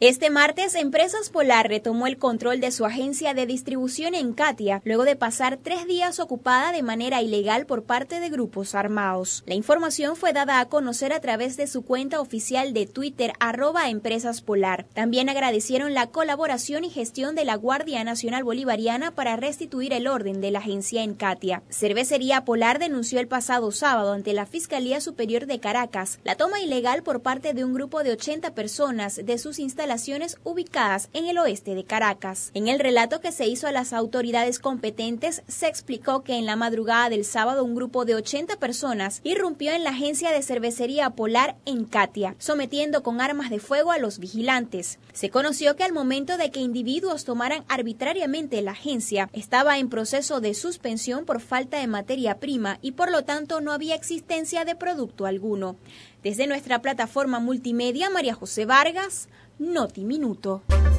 Este martes, Empresas Polar retomó el control de su agencia de distribución en Katia, luego de pasar tres días ocupada de manera ilegal por parte de grupos armados. La información fue dada a conocer a través de su cuenta oficial de Twitter, arroba Empresas Polar. También agradecieron la colaboración y gestión de la Guardia Nacional Bolivariana para restituir el orden de la agencia en Katia. Cervecería Polar denunció el pasado sábado ante la Fiscalía Superior de Caracas la toma ilegal por parte de un grupo de 80 personas de sus instalaciones ubicadas en el oeste de Caracas. En el relato que se hizo a las autoridades competentes, se explicó que en la madrugada del sábado un grupo de 80 personas irrumpió en la agencia de cervecería Polar en Katia, sometiendo con armas de fuego a los vigilantes. Se conoció que al momento de que individuos tomaran arbitrariamente la agencia, estaba en proceso de suspensión por falta de materia prima y por lo tanto no había existencia de producto alguno. Desde nuestra plataforma multimedia, María José Vargas, Noti Minuto.